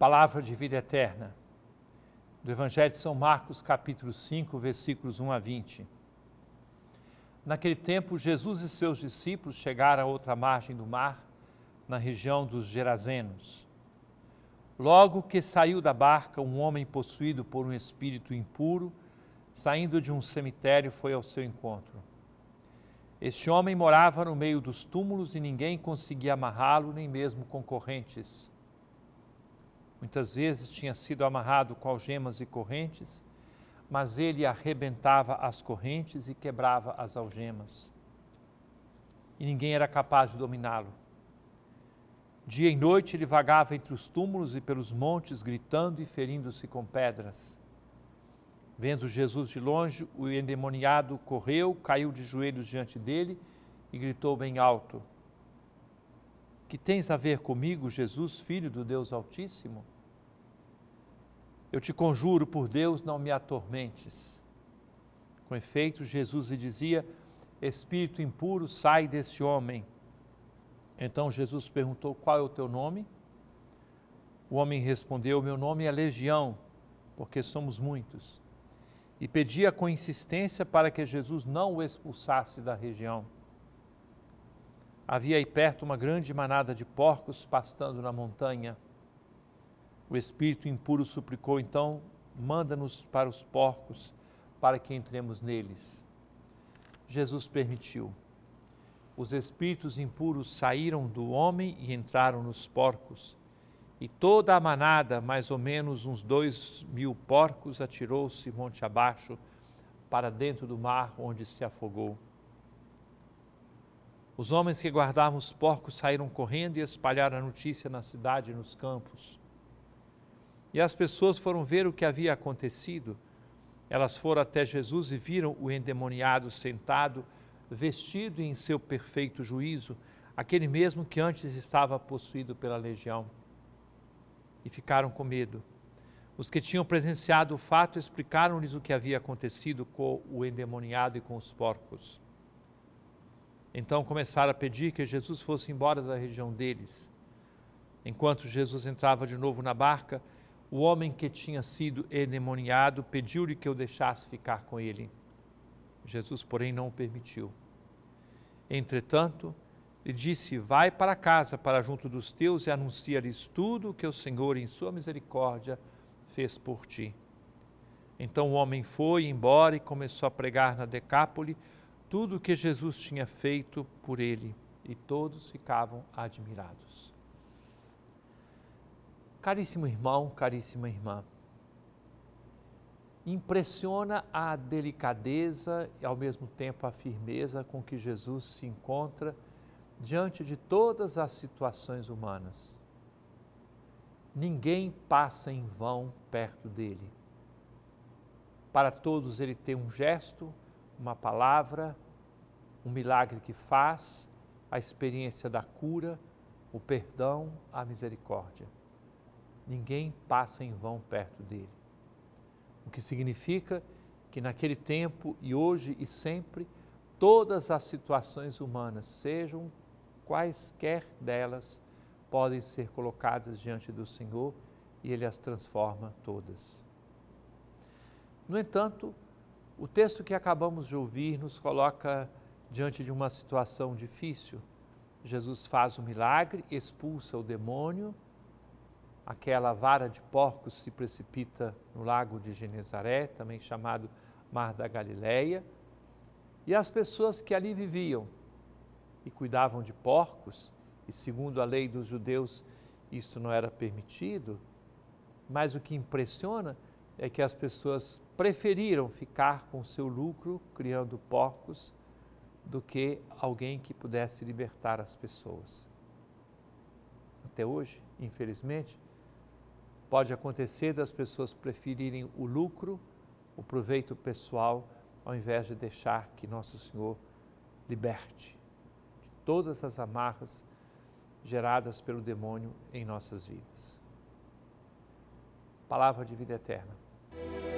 palavra de vida eterna, do Evangelho de São Marcos, capítulo 5, versículos 1 a 20. Naquele tempo, Jesus e seus discípulos chegaram a outra margem do mar, na região dos Gerazenos. Logo que saiu da barca, um homem possuído por um espírito impuro, saindo de um cemitério, foi ao seu encontro. Este homem morava no meio dos túmulos e ninguém conseguia amarrá-lo, nem mesmo concorrentes Muitas vezes tinha sido amarrado com algemas e correntes, mas ele arrebentava as correntes e quebrava as algemas. E ninguém era capaz de dominá-lo. Dia e noite ele vagava entre os túmulos e pelos montes, gritando e ferindo-se com pedras. Vendo Jesus de longe, o endemoniado correu, caiu de joelhos diante dele e gritou bem alto: que tens a ver comigo, Jesus, filho do Deus Altíssimo? Eu te conjuro por Deus, não me atormentes. Com efeito, Jesus lhe dizia: Espírito impuro, sai desse homem. Então Jesus perguntou: Qual é o teu nome? O homem respondeu: Meu nome é Legião, porque somos muitos. E pedia com insistência para que Jesus não o expulsasse da região. Havia aí perto uma grande manada de porcos pastando na montanha. O espírito impuro suplicou então: manda-nos para os porcos, para que entremos neles. Jesus permitiu. Os espíritos impuros saíram do homem e entraram nos porcos. E toda a manada, mais ou menos uns dois mil porcos, atirou-se monte abaixo para dentro do mar, onde se afogou. Os homens que guardavam os porcos saíram correndo e espalharam a notícia na cidade e nos campos. E as pessoas foram ver o que havia acontecido. Elas foram até Jesus e viram o endemoniado sentado, vestido em seu perfeito juízo, aquele mesmo que antes estava possuído pela legião. E ficaram com medo. Os que tinham presenciado o fato explicaram-lhes o que havia acontecido com o endemoniado e com os porcos. Então começaram a pedir que Jesus fosse embora da região deles. Enquanto Jesus entrava de novo na barca, o homem que tinha sido endemoniado pediu-lhe que o deixasse ficar com ele. Jesus, porém, não o permitiu. Entretanto, lhe disse: Vai para casa, para junto dos teus, e anuncia-lhes tudo o que o Senhor, em sua misericórdia, fez por ti. Então o homem foi embora e começou a pregar na Decápole tudo o que Jesus tinha feito por ele e todos ficavam admirados. Caríssimo irmão, caríssima irmã, impressiona a delicadeza e ao mesmo tempo a firmeza com que Jesus se encontra diante de todas as situações humanas. Ninguém passa em vão perto dele. Para todos ele tem um gesto, uma palavra, um milagre que faz, a experiência da cura, o perdão, a misericórdia. Ninguém passa em vão perto dele. O que significa que naquele tempo e hoje e sempre, todas as situações humanas, sejam quaisquer delas, podem ser colocadas diante do Senhor e Ele as transforma todas. No entanto, o texto que acabamos de ouvir nos coloca diante de uma situação difícil. Jesus faz o um milagre, expulsa o demônio, aquela vara de porcos se precipita no lago de Genezaré, também chamado Mar da Galileia, e as pessoas que ali viviam e cuidavam de porcos, e segundo a lei dos judeus isso não era permitido, mas o que impressiona é que as pessoas preferiram ficar com seu lucro criando porcos do que alguém que pudesse libertar as pessoas. Até hoje, infelizmente, pode acontecer das pessoas preferirem o lucro, o proveito pessoal, ao invés de deixar que Nosso Senhor liberte de todas as amarras geradas pelo demônio em nossas vidas. Palavra de vida eterna.